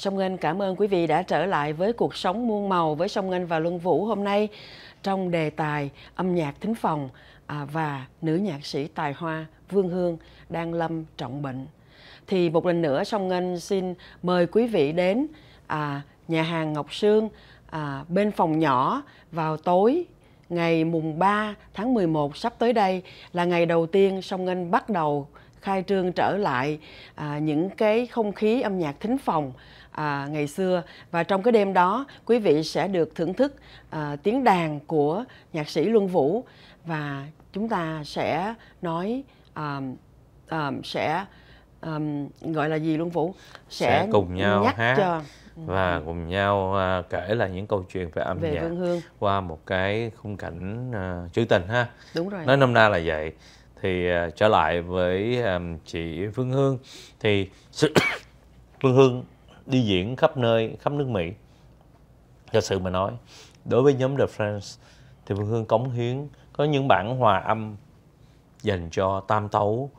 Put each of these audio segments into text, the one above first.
Song Ngân cảm ơn quý vị đã trở lại với cuộc sống muôn màu với Song Ngân và Luân Vũ hôm nay trong đề tài âm nhạc thính phòng à, và nữ nhạc sĩ tài hoa Vương Hương đang lâm trọng bệnh. Thì một lần nữa Song Ngân xin mời quý vị đến à, nhà hàng Ngọc Sương à, bên phòng nhỏ vào tối ngày mùng 3 tháng 11 sắp tới đây là ngày đầu tiên Song Ngân bắt đầu khai trương trở lại à, những cái không khí âm nhạc thính phòng à, ngày xưa và trong cái đêm đó quý vị sẽ được thưởng thức à, tiếng đàn của nhạc sĩ Luân Vũ và chúng ta sẽ nói à, à, sẽ à, gọi là gì Luân Vũ sẽ, sẽ cùng nhau nhắc hát cho và ừ. cùng nhau à, kể là những câu chuyện về âm về nhạc hương. qua một cái khung cảnh à, trữ tình ha đúng rồi nói năm nay là vậy thì à, trở lại với à, chị Phương Hương thì Phương Hương đi diễn khắp nơi khắp nước Mỹ thật sự mà nói đối với nhóm The Friends thì Phương Hương cống hiến có những bản hòa âm dành cho tam tấu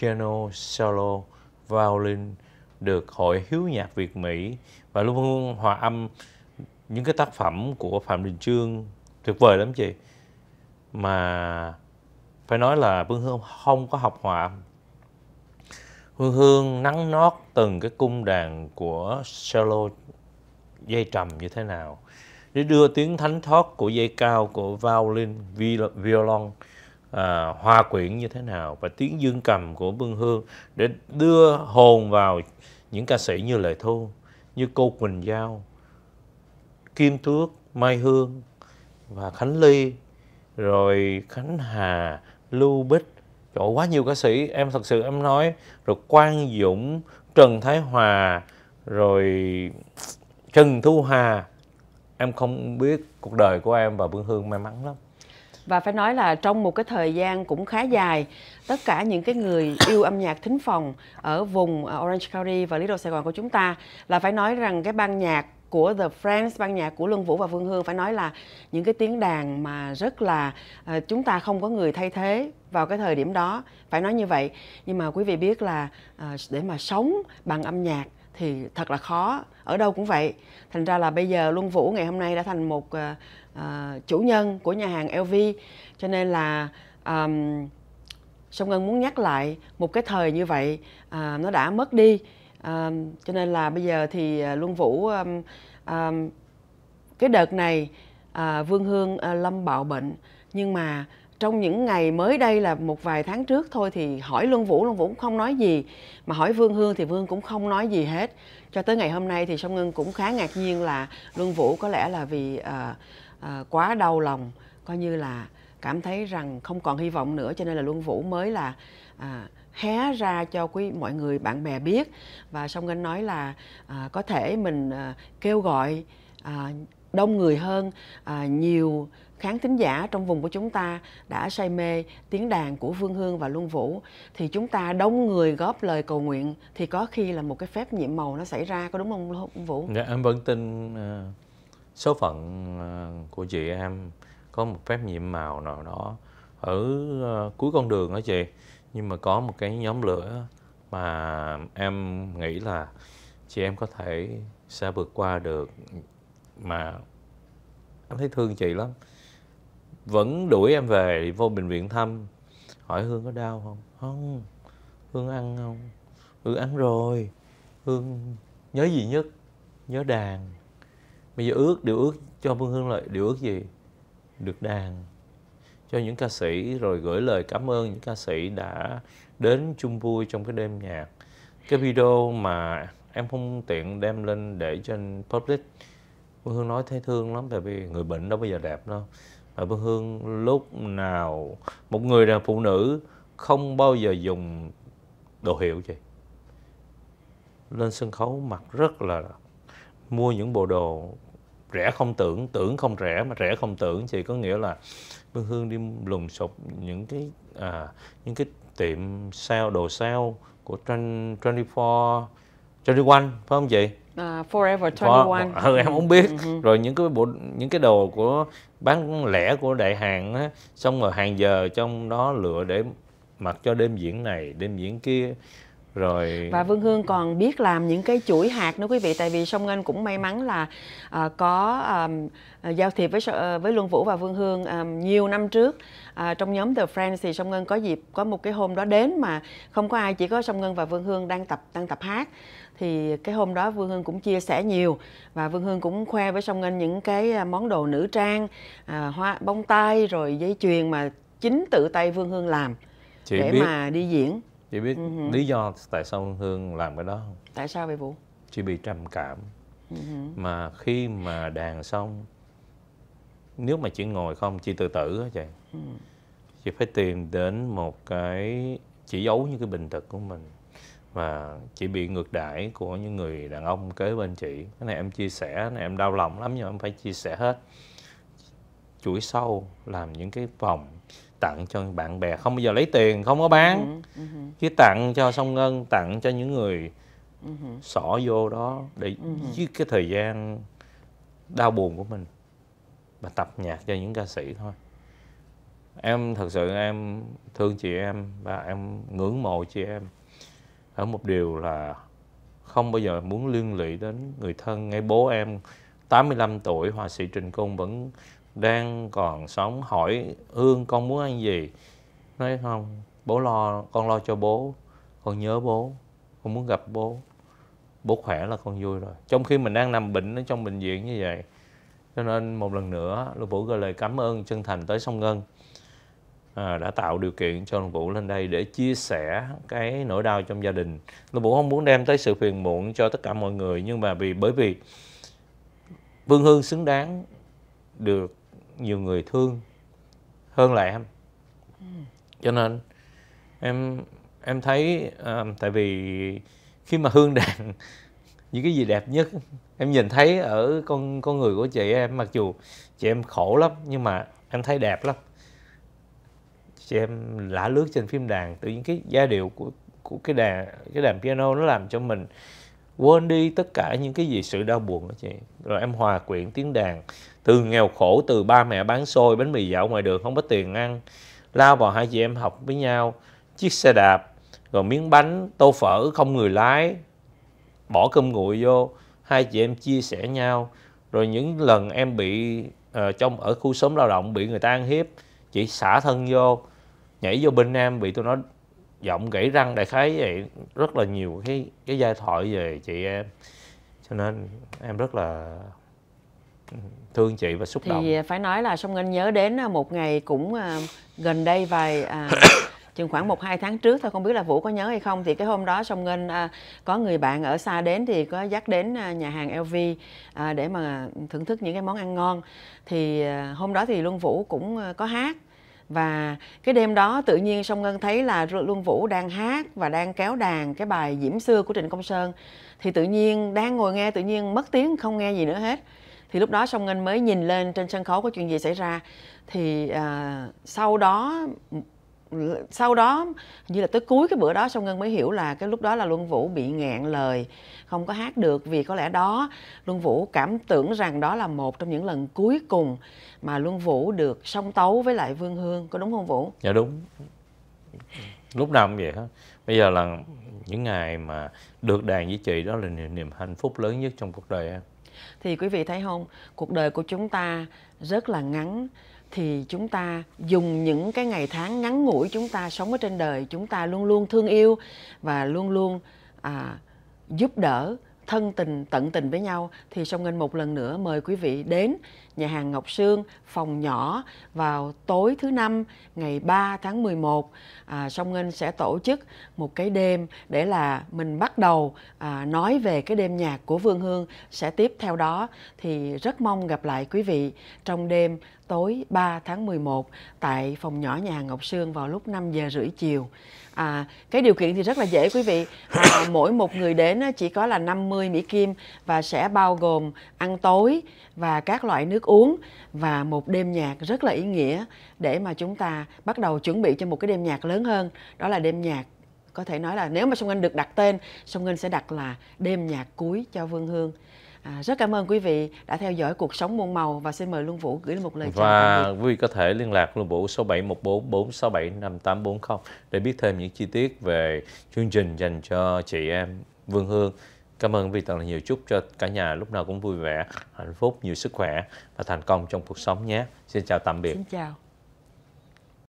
piano solo violin được hội hiếu nhạc Việt Mỹ và luôn luôn hòa âm những cái tác phẩm của Phạm Đình Trương tuyệt vời lắm chị mà phải nói là Phương Hương không có học hòa âm Hương Hương nắng nót từng cái cung đàn của cello dây trầm như thế nào để đưa tiếng thánh thoát của dây cao của violin violon à, hòa quyện như thế nào và tiếng dương cầm của Bương Hương để đưa hồn vào những ca sĩ như Lệ Thu, như Cô Quỳnh Giao, Kim thước Mai Hương và Khánh Ly, rồi Khánh Hà, Lưu Bích Trời quá nhiều ca sĩ, em thật sự em nói rồi Quang Dũng, Trần Thái Hòa, rồi Trần Thu Hà. Em không biết cuộc đời của em và Bương Hương may mắn lắm và phải nói là trong một cái thời gian cũng khá dài tất cả những cái người yêu âm nhạc thính phòng ở vùng ờ, Orange County và Little Sài Gòn của chúng ta là phải nói rằng cái ban nhạc của The Friends ban nhạc của Luân Vũ và Vương Hương phải nói là những cái tiếng đàn mà rất là uh, chúng ta không có người thay thế vào cái thời điểm đó phải nói như vậy nhưng mà quý vị biết là uh, để mà sống bằng âm nhạc thì thật là khó ở đâu cũng vậy thành ra là bây giờ luân vũ ngày hôm nay đã thành một uh, uh, chủ nhân của nhà hàng lv cho nên là um, song ngân muốn nhắc lại một cái thời như vậy uh, nó đã mất đi à, cho nên là bây giờ thì à, luân vũ à, à, cái đợt này à, vương hương à, lâm bạo bệnh nhưng mà trong những ngày mới đây là một vài tháng trước thôi thì hỏi Luân Vũ, Luân Vũ cũng không nói gì. Mà hỏi Vương Hương thì Vương cũng không nói gì hết. Cho tới ngày hôm nay thì Song Ngân cũng khá ngạc nhiên là Luân Vũ có lẽ là vì uh, uh, quá đau lòng, coi như là cảm thấy rằng không còn hy vọng nữa cho nên là Luân Vũ mới là uh, hé ra cho quý mọi người bạn bè biết và song anh nói là à, có thể mình à, kêu gọi à, đông người hơn à, nhiều khán thính giả trong vùng của chúng ta đã say mê tiếng đàn của Vương Hương và Luân Vũ thì chúng ta đông người góp lời cầu nguyện thì có khi là một cái phép nhiệm màu nó xảy ra có đúng không Luân Vũ? Dạ em vẫn tin uh, số phận uh, của chị em có một phép nhiệm màu nào đó ở uh, cuối con đường đó chị nhưng mà có một cái nhóm lửa mà em nghĩ là chị em có thể sẽ vượt qua được mà em thấy thương chị lắm vẫn đuổi em về vô bệnh viện thăm hỏi hương có đau không không hương ăn không hương ừ, ăn rồi hương nhớ gì nhất nhớ đàn bây giờ ước điều ước cho phương hương là điều ước gì được đàn cho những ca sĩ rồi gửi lời cảm ơn những ca sĩ đã đến chung vui trong cái đêm nhạc cái video mà em không tiện đem lên để trên public Bương Hương nói thấy thương lắm tại vì người bệnh đâu bây giờ đẹp đâu mà Bương Hương lúc nào một người là phụ nữ không bao giờ dùng đồ hiệu chị lên sân khấu mặc rất là mua những bộ đồ rẻ không tưởng tưởng không rẻ mà rẻ không tưởng thì có nghĩa là Bương Hương đi lùng sục những cái à, những cái tiệm sale đồ sale của 24 21 phải không chị? Uh, Forever 21. For, ờ, ừ, em không biết. Uh-huh. Rồi những cái bộ những cái đồ của bán lẻ của đại hàng á, xong rồi hàng giờ trong đó lựa để mặc cho đêm diễn này, đêm diễn kia rồi và Vương Hương còn biết làm những cái chuỗi hạt nữa quý vị tại vì Song Ngân cũng may mắn là uh, có um, giao thiệp với à, với Luân Vũ và Vương Hương um, nhiều năm trước uh, trong nhóm The Friends thì Song Ngân có dịp có một cái hôm đó đến mà không có ai chỉ có Song Ngân và Vương Hương đang tập đang tập hát thì cái hôm đó Vương Hương cũng chia sẻ nhiều và Vương Hương cũng khoe với Song Ngân những cái món đồ nữ trang uh, hoa bông tai rồi dây chuyền mà chính tự tay Vương Hương làm Chị để biết. mà đi diễn chị biết uh-huh. lý do tại sao hương làm cái đó không tại sao vậy vũ chị bị trầm cảm uh-huh. mà khi mà đàn xong nếu mà chị ngồi không chị tự tử á chị uh-huh. chị phải tìm đến một cái chỉ giấu những cái bình tật của mình và chị bị ngược đãi của những người đàn ông kế bên chị cái này em chia sẻ này em đau lòng lắm nhưng mà em phải chia sẻ hết chuỗi sâu làm những cái vòng tặng cho bạn bè không bao giờ lấy tiền không có bán uh chứ tặng cho sông ngân tặng cho những người xỏ vô đó để giết cái thời gian đau buồn của mình mà tập nhạc cho những ca sĩ thôi em thật sự em thương chị em và em ngưỡng mộ chị em ở một điều là không bao giờ muốn liên lụy đến người thân ngay bố em 85 tuổi họa sĩ Trình Công vẫn đang còn sống hỏi Hương con muốn ăn gì nói không bố lo con lo cho bố con nhớ bố con muốn gặp bố bố khỏe là con vui rồi trong khi mình đang nằm bệnh ở trong bệnh viện như vậy cho nên một lần nữa lục vũ gửi lời cảm ơn chân thành tới sông ngân à, đã tạo điều kiện cho lục vũ lên đây để chia sẻ cái nỗi đau trong gia đình Lục vũ không muốn đem tới sự phiền muộn cho tất cả mọi người nhưng mà vì bởi vì vương hương xứng đáng được nhiều người thương hơn là em cho nên em em thấy um, tại vì khi mà hương đàn những cái gì đẹp nhất em nhìn thấy ở con con người của chị em mặc dù chị em khổ lắm nhưng mà em thấy đẹp lắm chị em lả lướt trên phim đàn từ những cái giai điệu của của cái đàn cái đàn piano nó làm cho mình quên đi tất cả những cái gì sự đau buồn của chị rồi em hòa quyện tiếng đàn từ nghèo khổ từ ba mẹ bán xôi bánh mì dạo ngoài đường không có tiền ăn lao vào hai chị em học với nhau chiếc xe đạp rồi miếng bánh tô phở không người lái bỏ cơm nguội vô hai chị em chia sẻ nhau rồi những lần em bị uh, trong ở khu xóm lao động bị người ta ăn hiếp chị xả thân vô nhảy vô bên nam bị tụi nó giọng gãy răng đại khái vậy rất là nhiều cái cái giai thoại về chị em cho nên em rất là thương chị và xúc thì động thì phải nói là song ngân nhớ đến à, một ngày cũng à, gần đây vài à, chừng khoảng một hai tháng trước thôi không biết là vũ có nhớ hay không thì cái hôm đó song ngân à, có người bạn ở xa đến thì có dắt đến à, nhà hàng lv à, để mà thưởng thức những cái món ăn ngon thì à, hôm đó thì luân vũ cũng có hát và cái đêm đó tự nhiên song ngân thấy là luân vũ đang hát và đang kéo đàn cái bài diễm xưa của trịnh công sơn thì tự nhiên đang ngồi nghe tự nhiên mất tiếng không nghe gì nữa hết thì lúc đó song ngân mới nhìn lên trên sân khấu có chuyện gì xảy ra thì à, sau đó sau đó như là tới cuối cái bữa đó song ngân mới hiểu là cái lúc đó là luân vũ bị ngạn lời không có hát được vì có lẽ đó luân vũ cảm tưởng rằng đó là một trong những lần cuối cùng mà luân vũ được song tấu với lại vương hương có đúng không vũ dạ đúng lúc nào cũng vậy hết bây giờ là những ngày mà được đàn với chị đó là niềm, niềm hạnh phúc lớn nhất trong cuộc đời em thì quý vị thấy không cuộc đời của chúng ta rất là ngắn thì chúng ta dùng những cái ngày tháng ngắn ngủi chúng ta sống ở trên đời chúng ta luôn luôn thương yêu và luôn luôn à, giúp đỡ thân tình tận tình với nhau thì song ngân một lần nữa mời quý vị đến nhà hàng Ngọc Sương, phòng nhỏ vào tối thứ năm ngày 3 tháng 11. À, Song Ngân sẽ tổ chức một cái đêm để là mình bắt đầu à, nói về cái đêm nhạc của Vương Hương sẽ tiếp theo đó thì rất mong gặp lại quý vị trong đêm tối 3 tháng 11 tại phòng nhỏ nhà hàng Ngọc Sương vào lúc 5 giờ rưỡi chiều. À, cái điều kiện thì rất là dễ quý vị. À, mỗi một người đến chỉ có là 50 Mỹ Kim và sẽ bao gồm ăn tối và các loại nước nước uống và một đêm nhạc rất là ý nghĩa để mà chúng ta bắt đầu chuẩn bị cho một cái đêm nhạc lớn hơn đó là đêm nhạc có thể nói là nếu mà song Anh được đặt tên song Anh sẽ đặt là đêm nhạc cuối cho vương hương À, rất cảm ơn quý vị đã theo dõi cuộc sống muôn màu và xin mời Luân Vũ gửi một lời chào. Và quý vị có thể liên lạc Luân Vũ số 71446755840 để biết thêm những chi tiết về chương trình dành cho chị em Vương Hương Cảm ơn vì thật nhiều chúc cho cả nhà lúc nào cũng vui vẻ, hạnh phúc, nhiều sức khỏe và thành công trong cuộc sống nhé. Xin chào tạm biệt. Xin chào.